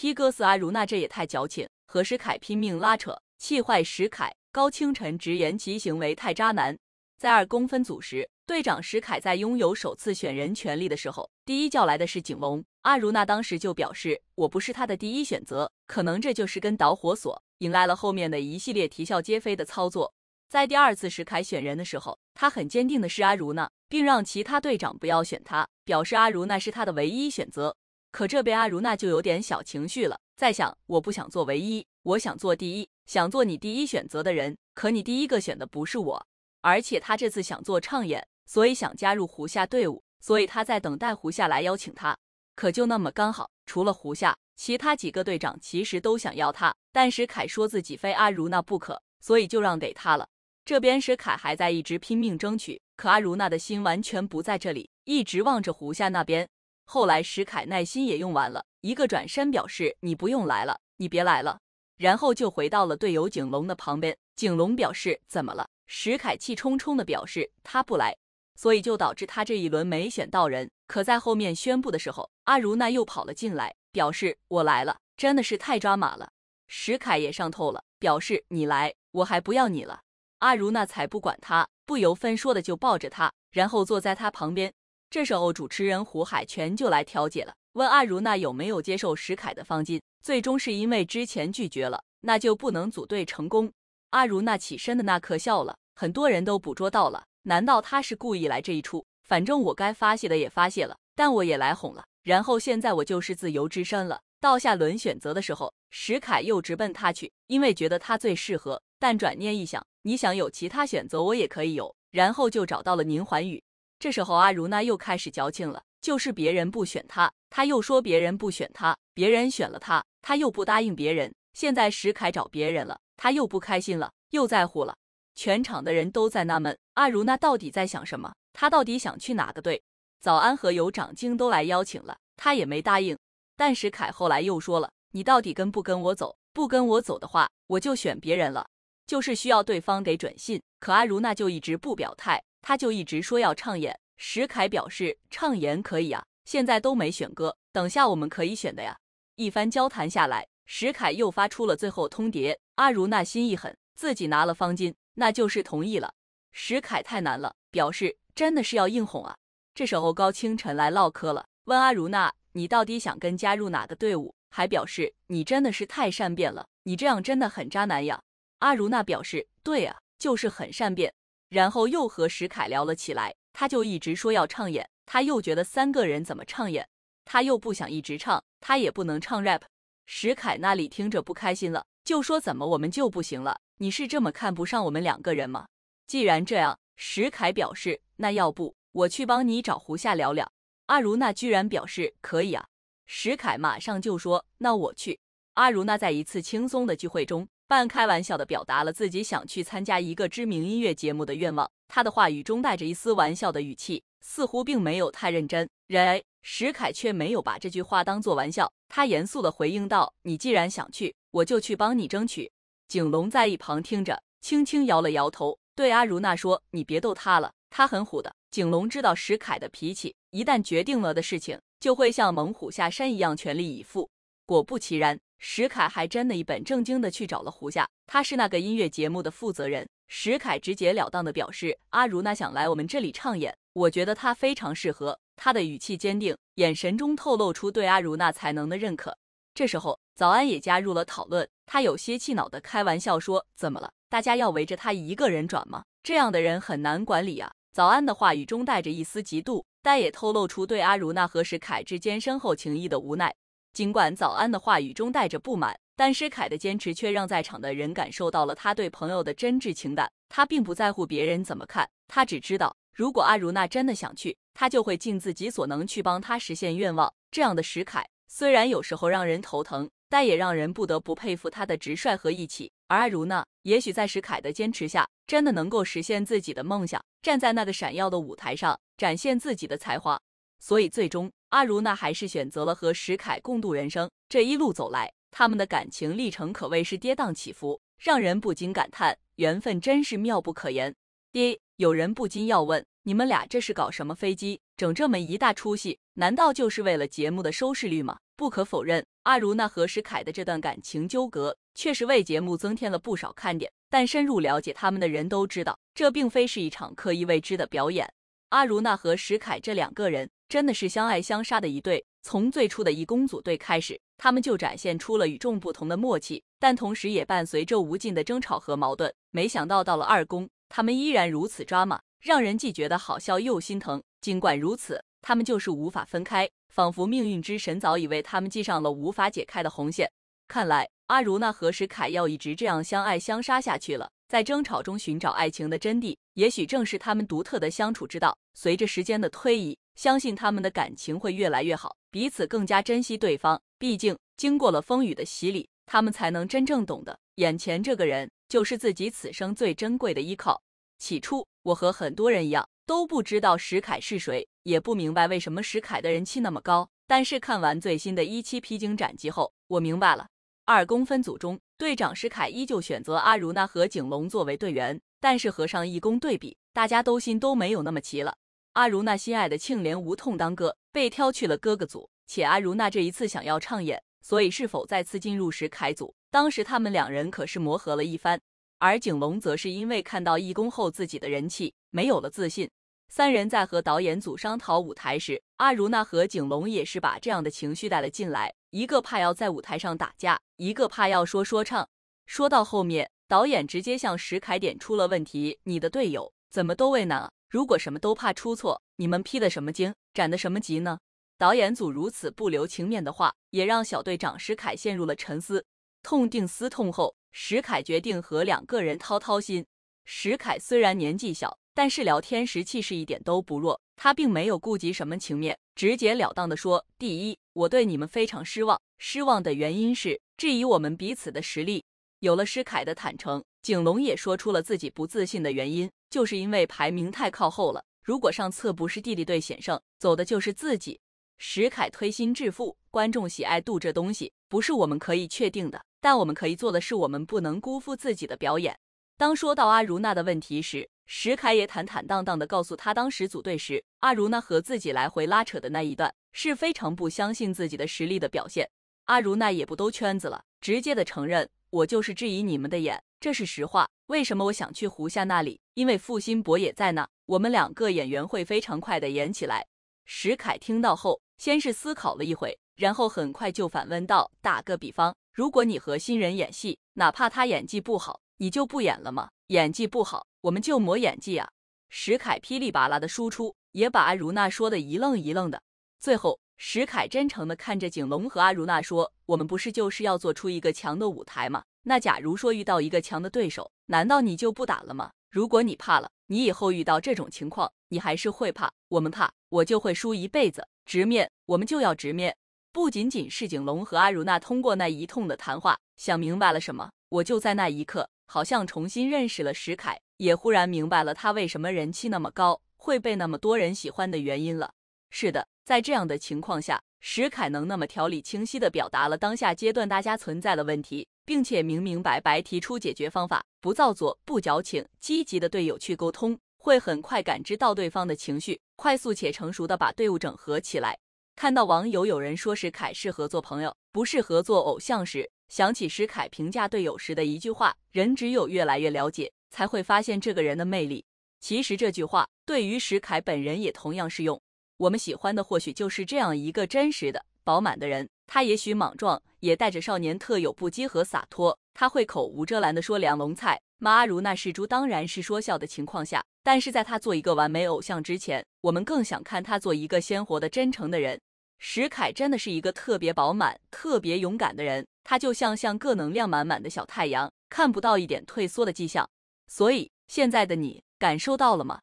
踢哥斯阿如那这也太矫情。和石凯拼命拉扯，气坏石凯。高清晨直言其行为太渣男。在二公分组时，队长石凯在拥有首次选人权利的时候，第一叫来的是景龙。阿如那当时就表示我不是他的第一选择，可能这就是根导火索，迎来了后面的一系列啼笑皆非的操作。在第二次石凯选人的时候，他很坚定的是阿如那，并让其他队长不要选他，表示阿如那是他的唯一选择。可这边阿如娜就有点小情绪了，在想我不想做唯一，我想做第一，想做你第一选择的人。可你第一个选的不是我，而且他这次想做唱演，所以想加入胡夏队伍，所以他在等待胡夏来邀请他。可就那么刚好，除了胡夏，其他几个队长其实都想要他，但是凯说自己非阿如娜不可，所以就让给他了。这边石凯还在一直拼命争取，可阿如娜的心完全不在这里，一直望着胡夏那边。后来，石凯耐心也用完了，一个转身表示你不用来了，你别来了。然后就回到了队友景龙的旁边。景龙表示怎么了？石凯气冲冲的表示他不来，所以就导致他这一轮没选到人。可在后面宣布的时候，阿如那又跑了进来，表示我来了，真的是太抓马了。石凯也上头了，表示你来我还不要你了。阿如那才不管他，不由分说的就抱着他，然后坐在他旁边。这时候，主持人胡海泉就来调解了，问阿如娜有没有接受石凯的方巾。最终是因为之前拒绝了，那就不能组队成功。阿如娜起身的那刻笑了，很多人都捕捉到了。难道他是故意来这一出？反正我该发泄的也发泄了，但我也来哄了。然后现在我就是自由之身了。到下轮选择的时候，石凯又直奔他去，因为觉得他最适合。但转念一想，你想有其他选择，我也可以有。然后就找到了宁桓宇。这时候，阿如那又开始矫情了。就是别人不选她，她又说别人不选她；别人选了她，她又不答应别人。现在石凯找别人了，她又不开心了，又在乎了。全场的人都在纳闷，阿如那到底在想什么？她到底想去哪个队？早安和有长静都来邀请了，她也没答应。但石凯后来又说了：“你到底跟不跟我走？不跟我走的话，我就选别人了。就是需要对方给准信。”可阿如那就一直不表态。他就一直说要唱演，石凯表示唱演可以啊，现在都没选歌，等下我们可以选的呀。一番交谈下来，石凯又发出了最后通牒，阿如那心一狠，自己拿了方巾，那就是同意了。石凯太难了，表示真的是要硬哄啊。这时候高清晨来唠嗑了，问阿如那：“你到底想跟加入哪个队伍？还表示你真的是太善变了，你这样真的很渣男呀。阿如那表示，对呀，就是很善变。然后又和石凯聊了起来，他就一直说要唱演，他又觉得三个人怎么唱演，他又不想一直唱，他也不能唱 rap。石凯那里听着不开心了，就说怎么我们就不行了？你是这么看不上我们两个人吗？既然这样，石凯表示那要不我去帮你找胡夏聊聊。阿如那居然表示可以啊，石凯马上就说那我去。阿如那在一次轻松的聚会中。半开玩笑地表达了自己想去参加一个知名音乐节目的愿望，他的话语中带着一丝玩笑的语气，似乎并没有太认真。然而，石凯却没有把这句话当作玩笑，他严肃地回应道：“你既然想去，我就去帮你争取。”景龙在一旁听着，轻轻摇了摇头，对阿如娜说：“你别逗他了，他很虎的。”景龙知道石凯的脾气，一旦决定了的事情，就会像猛虎下山一样全力以赴。果不其然。石凯还真的一本正经的去找了胡夏，他是那个音乐节目的负责人。石凯直截了当的表示：“阿如那想来我们这里唱演，我觉得他非常适合。”他的语气坚定，眼神中透露出对阿如那才能的认可。这时候，早安也加入了讨论，他有些气恼的开玩笑说：“怎么了？大家要围着他一个人转吗？这样的人很难管理啊！”早安的话语中带着一丝嫉妒，但也透露出对阿如那和石凯之间深厚情谊的无奈。尽管早安的话语中带着不满，但石凯的坚持却让在场的人感受到了他对朋友的真挚情感。他并不在乎别人怎么看，他只知道，如果阿如娜真的想去，他就会尽自己所能去帮她实现愿望。这样的石凯，虽然有时候让人头疼，但也让人不得不佩服他的直率和义气。而阿如娜，也许在石凯的坚持下，真的能够实现自己的梦想，站在那个闪耀的舞台上，展现自己的才华。所以，最终。阿如那还是选择了和石凯共度人生。这一路走来，他们的感情历程可谓是跌宕起伏，让人不禁感叹缘分真是妙不可言。第一，有人不禁要问：你们俩这是搞什么飞机？整这么一大出戏，难道就是为了节目的收视率吗？不可否认，阿如那和石凯的这段感情纠葛确实为节目增添了不少看点。但深入了解他们的人都知道，这并非是一场刻意为之的表演。阿如娜和石凯这两个人真的是相爱相杀的一对。从最初的义公组队开始，他们就展现出了与众不同的默契，但同时也伴随着无尽的争吵和矛盾。没想到到了二宫，他们依然如此抓马，让人既觉得好笑又心疼。尽管如此，他们就是无法分开，仿佛命运之神早已为他们系上了无法解开的红线。看来阿如娜和石凯要一直这样相爱相杀下去了，在争吵中寻找爱情的真谛。也许正是他们独特的相处之道。随着时间的推移，相信他们的感情会越来越好，彼此更加珍惜对方。毕竟，经过了风雨的洗礼，他们才能真正懂得，眼前这个人就是自己此生最珍贵的依靠。起初，我和很多人一样，都不知道石凯是谁，也不明白为什么石凯的人气那么高。但是看完最新的一期《披荆斩棘》后，我明白了。二公分组中，队长石凯依旧选择阿如那和景龙作为队员，但是和上义工对比，大家都心都没有那么齐了。阿如那心爱的庆怜无痛当哥被挑去了哥哥组，且阿如那这一次想要唱演，所以是否再次进入石凯组，当时他们两人可是磨合了一番。而景龙则是因为看到义工后自己的人气没有了自信。三人在和导演组商讨舞台时，阿如那和景龙也是把这样的情绪带了进来，一个怕要在舞台上打架，一个怕要说说唱。说到后面，导演直接向石凯点出了问题：你的队友怎么都为难？如果什么都怕出错，你们劈的什么经，斩的什么急呢？导演组如此不留情面的话，也让小队长石凯陷入了沉思。痛定思痛后，石凯决定和两个人掏掏心。石凯虽然年纪小。但是聊天时气势一点都不弱，他并没有顾及什么情面，直截了当的说：第一，我对你们非常失望。失望的原因是质疑我们彼此的实力。有了石凯的坦诚，景龙也说出了自己不自信的原因，就是因为排名太靠后了。如果上次不是弟弟队险胜，走的就是自己。石凯推心置腹，观众喜爱度这东西不是我们可以确定的，但我们可以做的是我们不能辜负自己的表演。当说到阿如娜的问题时，石凯也坦坦荡荡地告诉他，当时组队时，阿如那和自己来回拉扯的那一段，是非常不相信自己的实力的表现。阿如那也不兜圈子了，直接的承认：“我就是质疑你们的演，这是实话。为什么我想去胡夏那里？因为傅辛博也在那，我们两个演员会非常快的演起来。”石凯听到后，先是思考了一回，然后很快就反问道：“打个比方，如果你和新人演戏，哪怕他演技不好，你就不演了吗？”演技不好，我们就磨演技啊！石凯噼里啪啦的输出，也把阿如娜说的一愣一愣的。最后，石凯真诚的看着景龙和阿如娜说：“我们不是就是要做出一个强的舞台吗？那假如说遇到一个强的对手，难道你就不打了吗？如果你怕了，你以后遇到这种情况，你还是会怕。我们怕，我就会输一辈子。直面，我们就要直面。不仅仅是景龙和阿如娜通过那一通的谈话，想明白了什么，我就在那一刻。”好像重新认识了石凯，也忽然明白了他为什么人气那么高，会被那么多人喜欢的原因了。是的，在这样的情况下，石凯能那么条理清晰的表达了当下阶段大家存在的问题，并且明明白白提出解决方法，不造作，不矫情，积极的队友去沟通，会很快感知到对方的情绪，快速且成熟的把队伍整合起来。看到网友有人说石凯适合做朋友，不适合做偶像时，想起石凯评价队友时的一句话：“人只有越来越了解，才会发现这个人的魅力。”其实这句话对于石凯本人也同样适用。我们喜欢的或许就是这样一个真实的、饱满的人。他也许莽撞，也带着少年特有不羁和洒脱。他会口无遮拦地说“梁龙菜妈，阿如那是猪”，当然是说笑的情况下。但是在他做一个完美偶像之前，我们更想看他做一个鲜活的、真诚的人。石凯真的是一个特别饱满、特别勇敢的人。它就像像个能量满满的“小太阳”，看不到一点退缩的迹象。所以，现在的你感受到了吗？